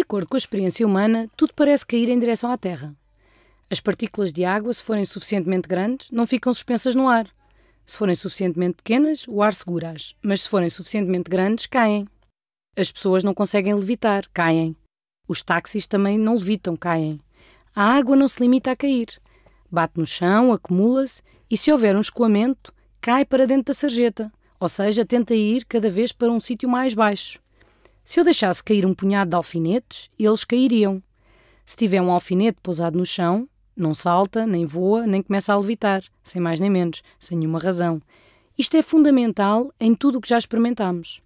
de acordo com a experiência humana, tudo parece cair em direção à Terra. As partículas de água, se forem suficientemente grandes, não ficam suspensas no ar. Se forem suficientemente pequenas, o ar segura-as, mas se forem suficientemente grandes, caem. As pessoas não conseguem levitar, caem. Os táxis também não levitam, caem. A água não se limita a cair. Bate no chão, acumula-se e, se houver um escoamento, cai para dentro da sarjeta, ou seja, tenta ir cada vez para um sítio mais baixo. Se eu deixasse cair um punhado de alfinetes, eles cairiam. Se tiver um alfinete pousado no chão, não salta, nem voa, nem começa a levitar, sem mais nem menos, sem nenhuma razão. Isto é fundamental em tudo o que já experimentámos.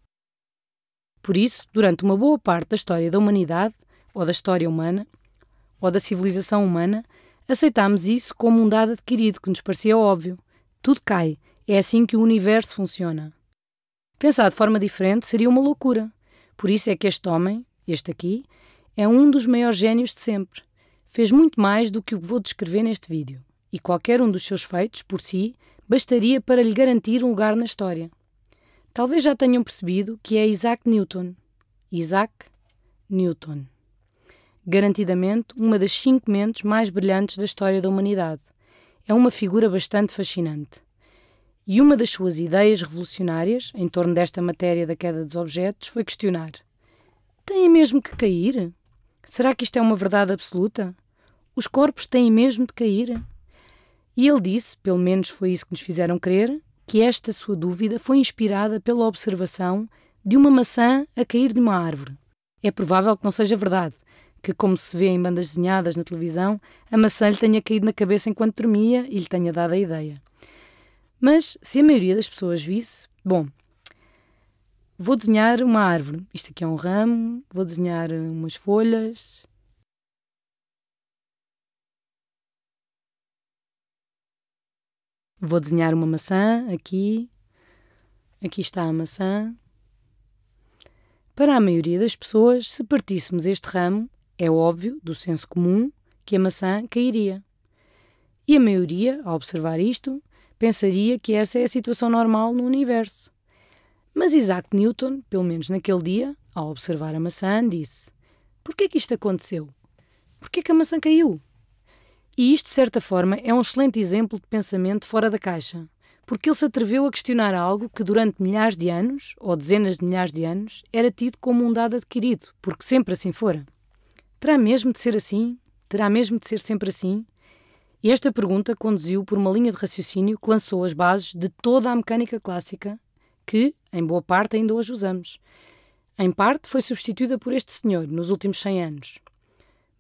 Por isso, durante uma boa parte da história da humanidade, ou da história humana, ou da civilização humana, aceitámos isso como um dado adquirido que nos parecia óbvio. Tudo cai, é assim que o universo funciona. Pensar de forma diferente seria uma loucura. Por isso é que este homem, este aqui, é um dos maiores gênios de sempre. Fez muito mais do que o que vou descrever neste vídeo, e qualquer um dos seus feitos, por si, bastaria para lhe garantir um lugar na história. Talvez já tenham percebido que é Isaac Newton. Isaac Newton. Garantidamente uma das cinco mentes mais brilhantes da história da humanidade. É uma figura bastante fascinante. E uma das suas ideias revolucionárias em torno desta matéria da queda dos objetos foi questionar: têm mesmo que cair? Será que isto é uma verdade absoluta? Os corpos têm mesmo de cair? E ele disse, pelo menos foi isso que nos fizeram crer, que esta sua dúvida foi inspirada pela observação de uma maçã a cair de uma árvore. É provável que não seja verdade, que, como se vê em bandas desenhadas na televisão, a maçã lhe tenha caído na cabeça enquanto dormia e lhe tenha dado a ideia. Mas se a maioria das pessoas visse, bom, vou desenhar uma árvore. Isto aqui é um ramo, vou desenhar umas folhas. Vou desenhar uma maçã aqui. Aqui está a maçã. Para a maioria das pessoas, se partíssemos este ramo, é óbvio, do senso comum, que a maçã cairia. E a maioria, ao observar isto, pensaria que essa é a situação normal no universo. Mas Isaac Newton, pelo menos naquele dia, ao observar a maçã, disse: Por que é que isto aconteceu? Por que é que a maçã caiu? E isto, de certa forma, é um excelente exemplo de pensamento fora da caixa, porque ele se atreveu a questionar algo que durante milhares de anos, ou dezenas de milhares de anos, era tido como um dado adquirido, porque sempre assim fora. Terá mesmo de ser assim? Terá mesmo de ser sempre assim? E esta pergunta conduziu por uma linha de raciocínio que lançou as bases de toda a mecânica clássica, que, em boa parte, ainda hoje usamos. Em parte, foi substituída por este senhor nos últimos 100 anos.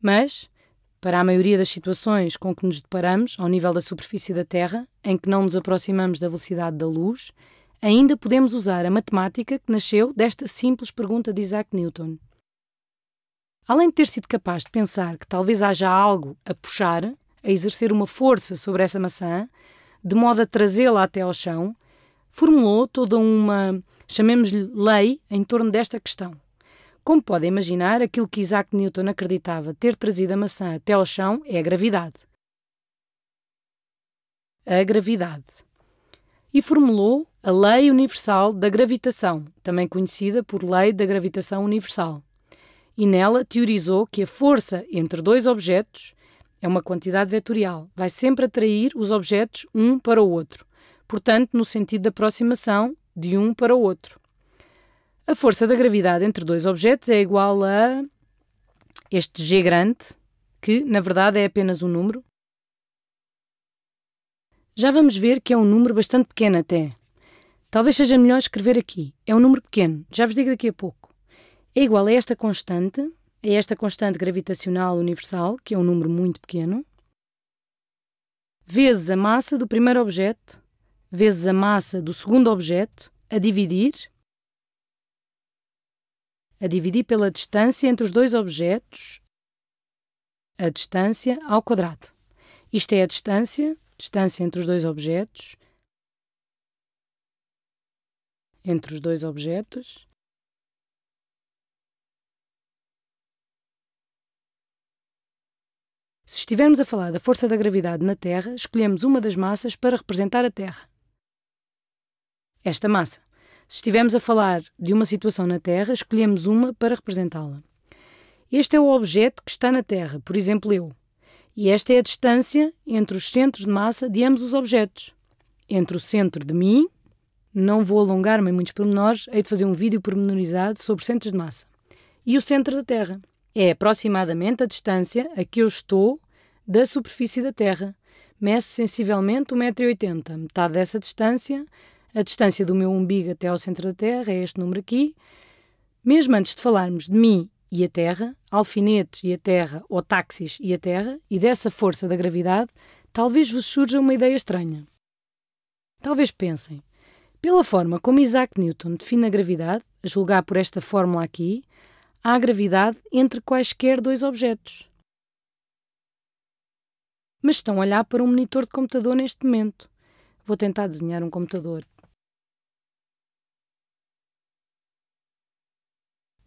Mas, para a maioria das situações com que nos deparamos ao nível da superfície da Terra, em que não nos aproximamos da velocidade da luz, ainda podemos usar a matemática que nasceu desta simples pergunta de Isaac Newton. Além de ter sido capaz de pensar que talvez haja algo a puxar, a exercer uma força sobre essa maçã, de modo a trazê-la até ao chão, formulou toda uma, chamemos-lhe lei, em torno desta questão. Como podem imaginar, aquilo que Isaac Newton acreditava ter trazido a maçã até ao chão é a gravidade. A gravidade. E formulou a Lei Universal da Gravitação, também conhecida por Lei da Gravitação Universal. E nela teorizou que a força entre dois objetos é uma quantidade vetorial, vai sempre atrair os objetos um para o outro, portanto, no sentido da aproximação de um para o outro. A força da gravidade entre dois objetos é igual a este G grande, que na verdade é apenas um número. Já vamos ver que é um número bastante pequeno até. Talvez seja melhor escrever aqui. É um número pequeno, já vos digo daqui a pouco. É igual a esta constante, é esta constante gravitacional universal, que é um número muito pequeno, vezes a massa do primeiro objeto, vezes a massa do segundo objeto, a dividir, a dividir pela distância entre os dois objetos, a distância ao quadrado. Isto é a distância, distância entre os dois objetos, entre os dois objetos, estivermos a falar da força da gravidade na Terra, escolhemos uma das massas para representar a Terra. Esta massa. Se estivermos a falar de uma situação na Terra, escolhemos uma para representá-la. Este é o objeto que está na Terra, por exemplo, eu. E esta é a distância entre os centros de massa de ambos os objetos. Entre o centro de mim, não vou alongar-me em muitos pormenores, hei de fazer um vídeo pormenorizado sobre centros de massa. E o centro da Terra. É aproximadamente a distância a que eu estou da superfície da Terra. Meço sensivelmente 1,80m. Metade dessa distância, a distância do meu umbigo até ao centro da Terra, é este número aqui. Mesmo antes de falarmos de mim e a Terra, alfinetes e a Terra, ou táxis e a Terra, e dessa força da gravidade, talvez vos surja uma ideia estranha. Talvez pensem, pela forma como Isaac Newton define a gravidade, a julgar por esta fórmula aqui, há gravidade entre quaisquer dois objetos mas estão a olhar para um monitor de computador neste momento. Vou tentar desenhar um computador.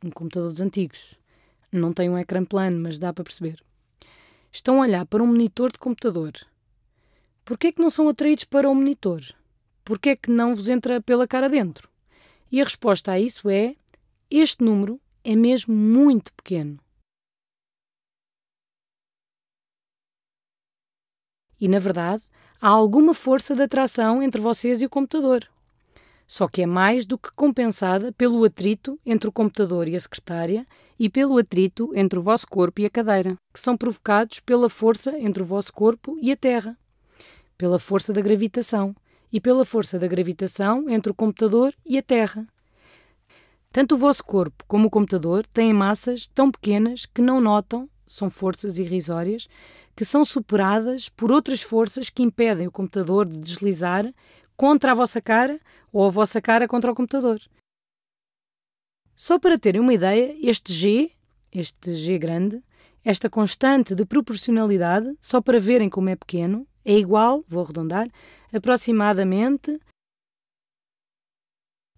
Um computador dos antigos. Não tem um ecrã plano, mas dá para perceber. Estão a olhar para um monitor de computador. Porquê é que não são atraídos para o monitor? Porquê é que não vos entra pela cara dentro? E a resposta a isso é: este número é mesmo muito pequeno. E, na verdade, há alguma força de atração entre vocês e o computador. Só que é mais do que compensada pelo atrito entre o computador e a secretária e pelo atrito entre o vosso corpo e a cadeira, que são provocados pela força entre o vosso corpo e a Terra, pela força da gravitação e pela força da gravitação entre o computador e a Terra. Tanto o vosso corpo como o computador têm massas tão pequenas que não notam são forças irrisórias que são superadas por outras forças que impedem o computador de deslizar contra a vossa cara ou a vossa cara contra o computador. Só para terem uma ideia, este G, este G grande, esta constante de proporcionalidade, só para verem como é pequeno, é igual, vou arredondar, aproximadamente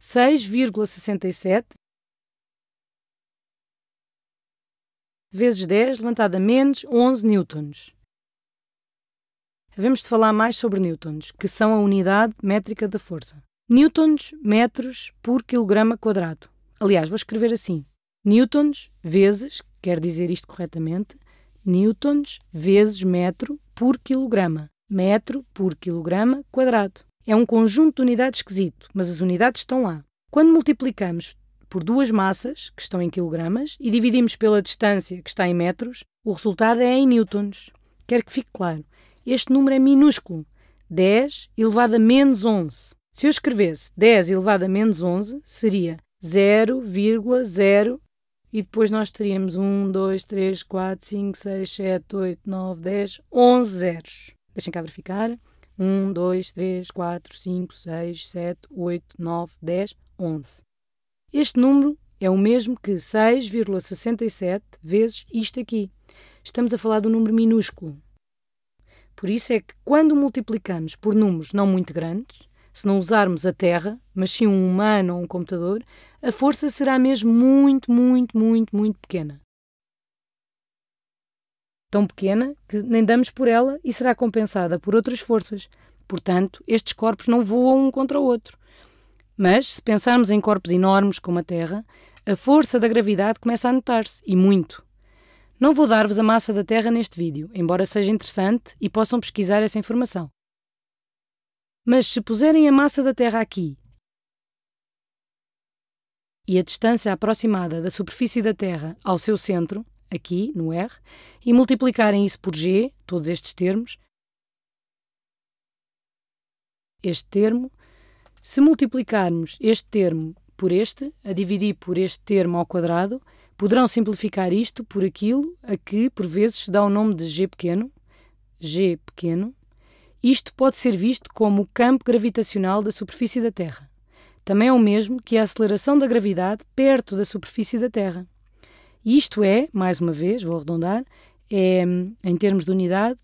6,67 vezes 10 levantado a menos 11 newtons. Havemos de falar mais sobre newtons, que são a unidade métrica da força. Newtons, metros por quilograma quadrado. Aliás, vou escrever assim. Newtons vezes, quer dizer isto corretamente, newtons vezes metro por quilograma. Metro por quilograma quadrado. É um conjunto de unidades esquisito, mas as unidades estão lá. Quando multiplicamos por duas massas, que estão em quilogramas, e dividimos pela distância, que está em metros, o resultado é em newtons. Quero que fique claro, este número é minúsculo, 10 elevado a menos 11. Se eu escrevesse 10 elevado a menos 11, seria 0,0 e depois nós teríamos 1, 2, 3, 4, 5, 6, 7, 8, 9, 10, 11 zeros. Deixem cá verificar. 1, 2, 3, 4, 5, 6, 7, 8, 9, 10, 11. Este número é o mesmo que 6,67 vezes isto aqui. Estamos a falar de um número minúsculo. Por isso é que quando multiplicamos por números não muito grandes, se não usarmos a Terra, mas sim um humano ou um computador, a força será mesmo muito, muito, muito, muito pequena. Tão pequena que nem damos por ela e será compensada por outras forças. Portanto, estes corpos não voam um contra o outro. Mas, se pensarmos em corpos enormes como a Terra, a força da gravidade começa a notar-se, e muito. Não vou dar-vos a massa da Terra neste vídeo, embora seja interessante e possam pesquisar essa informação. Mas se puserem a massa da Terra aqui e a distância aproximada da superfície da Terra ao seu centro, aqui no R, e multiplicarem isso por G, todos estes termos, este termo, se multiplicarmos este termo por este, a dividir por este termo ao quadrado, poderão simplificar isto por aquilo a que, por vezes, se dá o nome de G pequeno, G pequeno. Isto pode ser visto como o campo gravitacional da superfície da Terra. Também é o mesmo que a aceleração da gravidade perto da superfície da Terra. Isto é, mais uma vez, vou arredondar, é, em termos de unidade,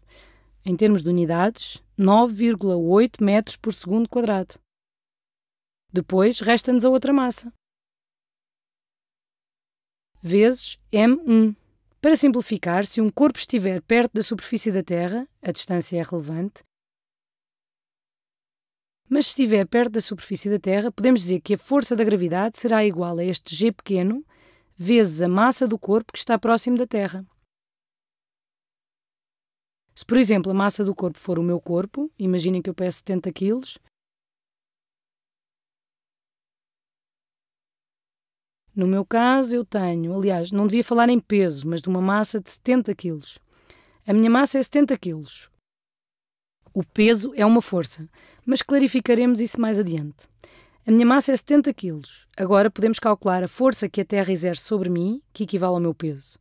em termos de unidades, 9,8 metros por segundo quadrado. Depois, resta-nos a outra massa. Vezes M1. Para simplificar, se um corpo estiver perto da superfície da Terra, a distância é relevante, mas se estiver perto da superfície da Terra, podemos dizer que a força da gravidade será igual a este g pequeno vezes a massa do corpo que está próximo da Terra. Se, por exemplo, a massa do corpo for o meu corpo, imaginem que eu peço 70 kg, No meu caso, eu tenho, aliás, não devia falar em peso, mas de uma massa de 70 kg. A minha massa é 70 kg. O peso é uma força, mas clarificaremos isso mais adiante. A minha massa é 70 kg. Agora podemos calcular a força que a Terra exerce sobre mim, que equivale ao meu peso.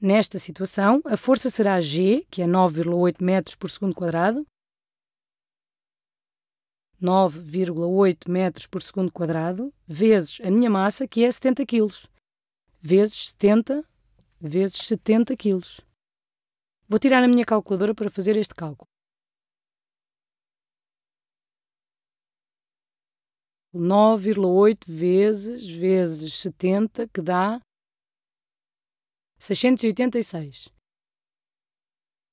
Nesta situação, a força será G, que é 9,8 metros por segundo quadrado, 9,8 metros por segundo quadrado, vezes a minha massa, que é 70 quilos. vezes 70, vezes 70 quilos. Vou tirar a minha calculadora para fazer este cálculo. 9,8 vezes, vezes 70, que dá 686.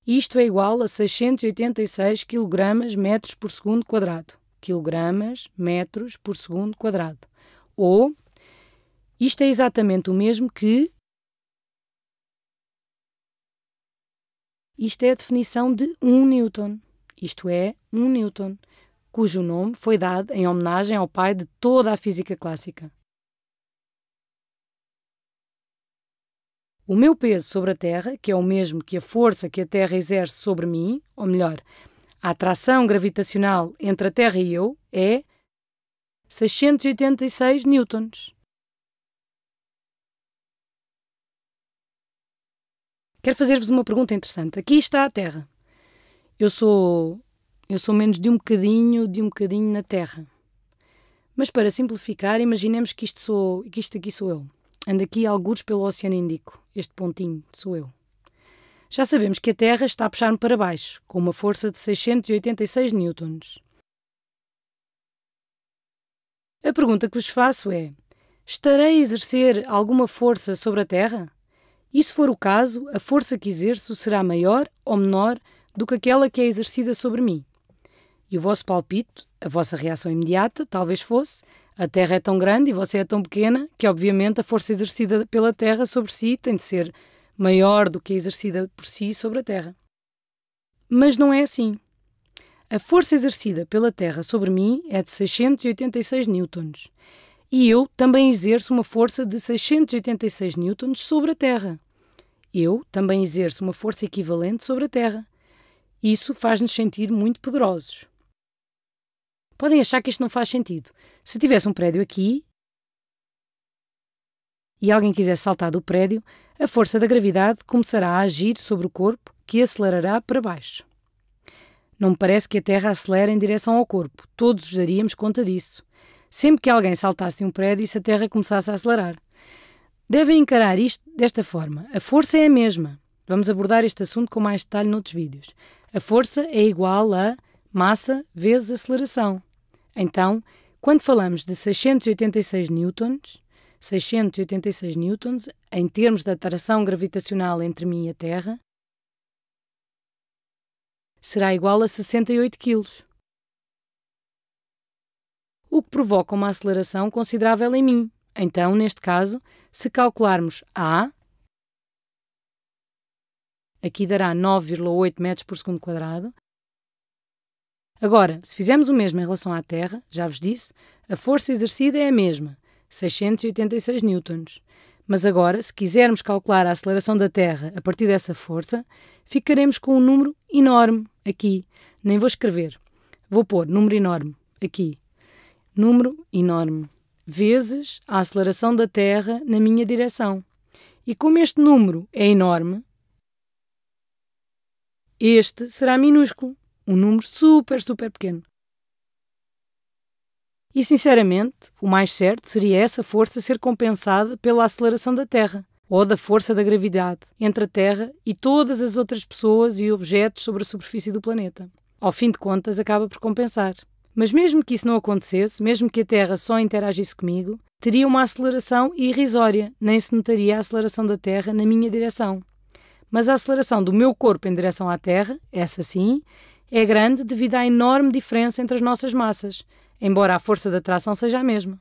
Isto é igual a 686 kg metros por segundo quadrado quilogramas metros por segundo quadrado. Ou isto é exatamente o mesmo que. Isto é a definição de um Newton, isto é, um Newton, cujo nome foi dado em homenagem ao pai de toda a física clássica. O meu peso sobre a Terra, que é o mesmo que a força que a Terra exerce sobre mim, ou melhor, a atração gravitacional entre a Terra e eu é 686 newtons. Quero fazer-vos uma pergunta interessante. Aqui está a Terra. Eu sou eu sou menos de um bocadinho de um bocadinho na Terra. Mas para simplificar, imaginemos que isto sou que isto aqui sou eu. Ando aqui alguns pelo Oceano Índico. Este pontinho sou eu. Já sabemos que a Terra está a puxar-me para baixo, com uma força de 686 newtons. A pergunta que vos faço é: estarei a exercer alguma força sobre a Terra? E se for o caso, a força que exerço será maior ou menor do que aquela que é exercida sobre mim? E o vosso palpite, a vossa reação imediata, talvez fosse: a Terra é tão grande e você é tão pequena que, obviamente, a força exercida pela Terra sobre si tem de ser maior do que a exercida por si sobre a Terra. Mas não é assim. A força exercida pela Terra sobre mim é de 686 newtons. E eu também exerço uma força de 686 newtons sobre a Terra. Eu também exerço uma força equivalente sobre a Terra. Isso faz-nos sentir muito poderosos. Podem achar que isto não faz sentido. Se tivesse um prédio aqui, e alguém quiser saltar do prédio, a força da gravidade começará a agir sobre o corpo, que acelerará para baixo. Não me parece que a Terra acelera em direção ao corpo, todos daríamos conta disso. Sempre que alguém saltasse de um prédio, e se a Terra começasse a acelerar. Devem encarar isto desta forma: a força é a mesma. Vamos abordar este assunto com mais detalhe noutros vídeos. A força é igual a massa vezes aceleração. Então, quando falamos de 686 newtons, 686 newtons em termos da atração gravitacional entre mim e a Terra será igual a 68 kg, o que provoca uma aceleração considerável em mim. Então, neste caso, se calcularmos A, aqui dará 9,8 metros por segundo quadrado. Agora, se fizermos o mesmo em relação à Terra, já vos disse, a força exercida é a mesma, 686 newtons. Mas agora, se quisermos calcular a aceleração da Terra a partir dessa força, ficaremos com um número enorme aqui. Nem vou escrever. Vou pôr número enorme aqui. Número enorme. Vezes a aceleração da Terra na minha direção. E como este número é enorme, este será minúsculo. Um número super, super pequeno. E, sinceramente, o mais certo seria essa força ser compensada pela aceleração da Terra, ou da força da gravidade, entre a Terra e todas as outras pessoas e objetos sobre a superfície do planeta. Ao fim de contas, acaba por compensar. Mas mesmo que isso não acontecesse, mesmo que a Terra só interagisse comigo, teria uma aceleração irrisória, nem se notaria a aceleração da Terra na minha direção. Mas a aceleração do meu corpo em direção à Terra, essa sim, é grande devido à enorme diferença entre as nossas massas, embora a força de atração seja a mesma.